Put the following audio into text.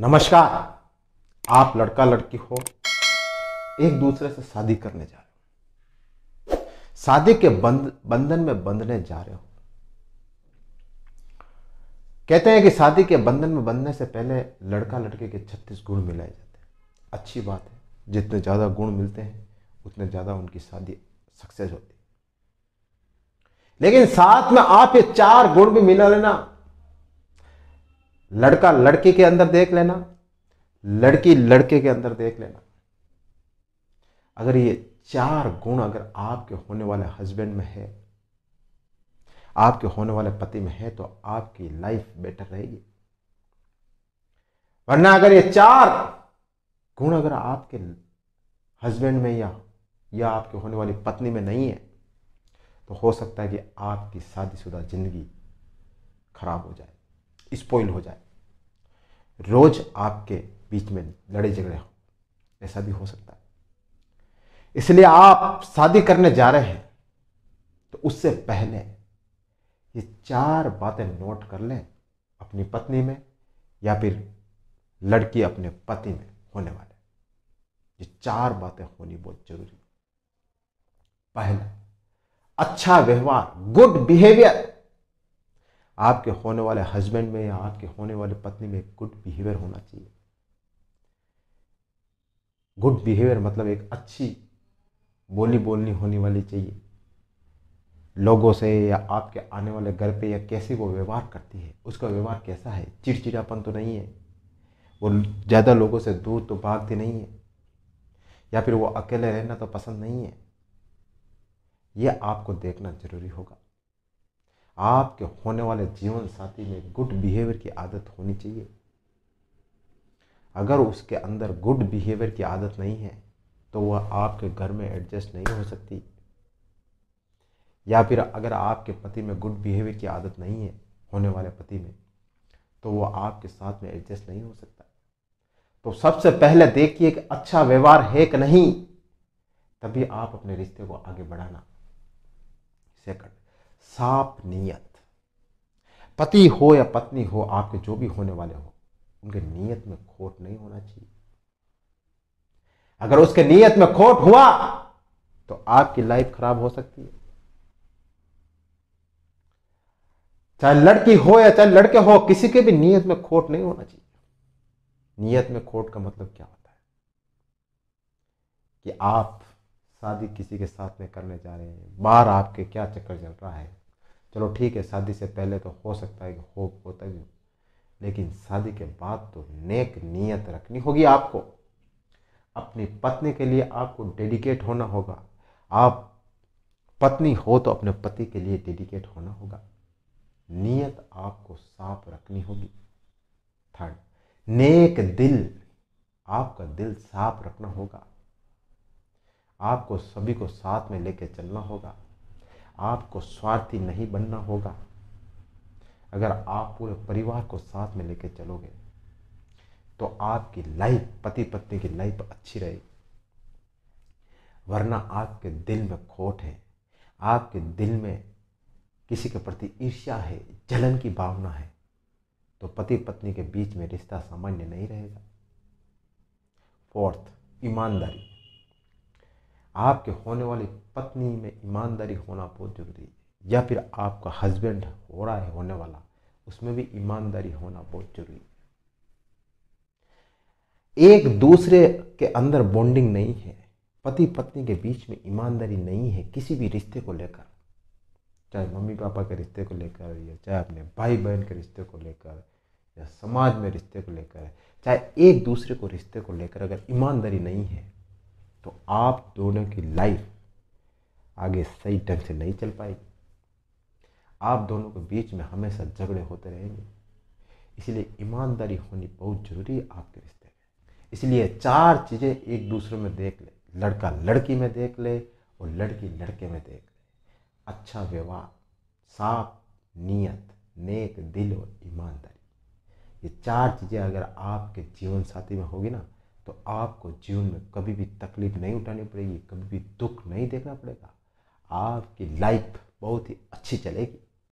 नमस्कार आप लड़का लड़की हो एक दूसरे से शादी करने जा रहे हो शादी के बंद बंधन में बंधने जा रहे हो कहते हैं कि शादी के बंधन में बंधने से पहले लड़का लड़के के 36 गुण मिलाए जाते हैं अच्छी बात है जितने ज़्यादा गुण मिलते हैं उतने ज़्यादा उनकी शादी सक्सेस होती है लेकिन साथ में आप ये चार गुण भी मिला लेना लड़का लड़के के अंदर देख लेना लड़की लड़के के अंदर देख लेना अगर ये चार गुण अगर आपके होने वाले हस्बैंड में है आपके होने वाले पति में है तो आपकी लाइफ बेटर रहेगी वरना अगर ये चार गुण अगर आपके हस्बैंड में या या आपके होने वाली पत्नी में नहीं है तो हो सकता है कि आपकी शादीशुदा ज़िंदगी खराब हो जाए स्पॉइल हो जाए रोज आपके बीच में लड़े झगड़े हो ऐसा भी हो सकता है इसलिए आप शादी करने जा रहे हैं तो उससे पहले ये चार बातें नोट कर लें अपनी पत्नी में या फिर लड़की अपने पति में होने वाले ये चार बातें होनी बहुत जरूरी पहला अच्छा व्यवहार गुड बिहेवियर आपके होने वाले हस्बैंड में या आपके होने वाले पत्नी में गुड बिहेवियर होना चाहिए गुड बिहेवियर मतलब एक अच्छी बोली बोलनी होनी वाली चाहिए लोगों से या आपके आने वाले घर पे या कैसे वो व्यवहार करती है उसका व्यवहार कैसा है चिड़चिड़ापन तो नहीं है वो ज़्यादा लोगों से दूर तो भागती नहीं है या फिर वो अकेले रहना तो पसंद नहीं है यह आपको देखना ज़रूरी होगा आपके होने वाले जीवन साथी में गुड बिहेवियर की आदत होनी चाहिए अगर उसके अंदर गुड बिहेवियर की आदत नहीं है तो वह आपके घर में एडजस्ट नहीं हो सकती या फिर अगर आपके पति में गुड बिहेवियर की आदत नहीं है होने वाले पति में तो वह आपके साथ में एडजस्ट नहीं हो सकता तो सबसे पहले देखिए कि अच्छा व्यवहार है कि नहीं तभी आप अपने रिश्ते को आगे बढ़ाना इसे साफ नीयत पति हो या पत्नी हो आपके जो भी होने वाले हो उनके नीयत में खोट नहीं होना चाहिए अगर उसके नीयत में खोट हुआ तो आपकी लाइफ खराब हो सकती है चाहे लड़की हो या चाहे लड़के हो किसी के भी नीयत में खोट नहीं होना चाहिए नीयत में खोट का मतलब क्या होता है कि आप शादी किसी के साथ में करने जा रहे हैं बाहर आपके क्या चक्कर चल रहा है चलो ठीक है शादी से पहले तो हो सकता है कि हो होता भी लेकिन शादी के बाद तो नेक नीयत रखनी होगी आपको अपनी पत्नी के लिए आपको डेडिकेट होना होगा आप पत्नी हो तो अपने पति के लिए डेडिकेट होना होगा नीयत आपको साफ रखनी होगी थर्ड नेक दिल आपका दिल साफ रखना होगा आपको सभी को साथ में लेकर चलना होगा आपको स्वार्थी नहीं बनना होगा अगर आप पूरे परिवार को साथ में लेकर चलोगे तो आपकी लाइफ पति पत्नी की लाइफ अच्छी रहेगी वरना आपके दिल में खोट है आपके दिल में किसी के प्रति ईर्ष्या है जलन की भावना है तो पति पत्नी के बीच में रिश्ता सामान्य नहीं रहेगा फोर्थ ईमानदारी आपके होने वाली पत्नी में ईमानदारी होना बहुत ज़रूरी है या फिर आपका हस्बैंड हो रहा है होने वाला उसमें भी ईमानदारी होना बहुत जरूरी है एक दूसरे के अंदर बॉन्डिंग नहीं है पति पत्नी के बीच में ईमानदारी नहीं है किसी भी रिश्ते को लेकर चाहे मम्मी पापा के रिश्ते को लेकर या चाहे अपने भाई बहन के रिश्ते को लेकर या समाज में रिश्ते को लेकर चाहे एक दूसरे को रिश्ते को लेकर अगर ईमानदारी नहीं है तो आप दोनों की लाइफ आगे सही ढंग से नहीं चल पाएगी आप दोनों के बीच में हमेशा झगड़े होते रहेंगे इसलिए ईमानदारी होनी बहुत जरूरी है आपके रिश्ते में इसलिए चार चीज़ें एक दूसरे में देख ले लड़का लड़की में देख ले और लड़की लड़के में देख ले अच्छा व्यवहार साफ नीयत नेक दिल और ईमानदारी ये चार चीज़ें अगर आपके जीवन साथी में होगी ना तो आपको जीवन में कभी भी तकलीफ नहीं उठानी पड़ेगी कभी भी दुख नहीं देखना पड़ेगा आपकी लाइफ बहुत ही अच्छी चलेगी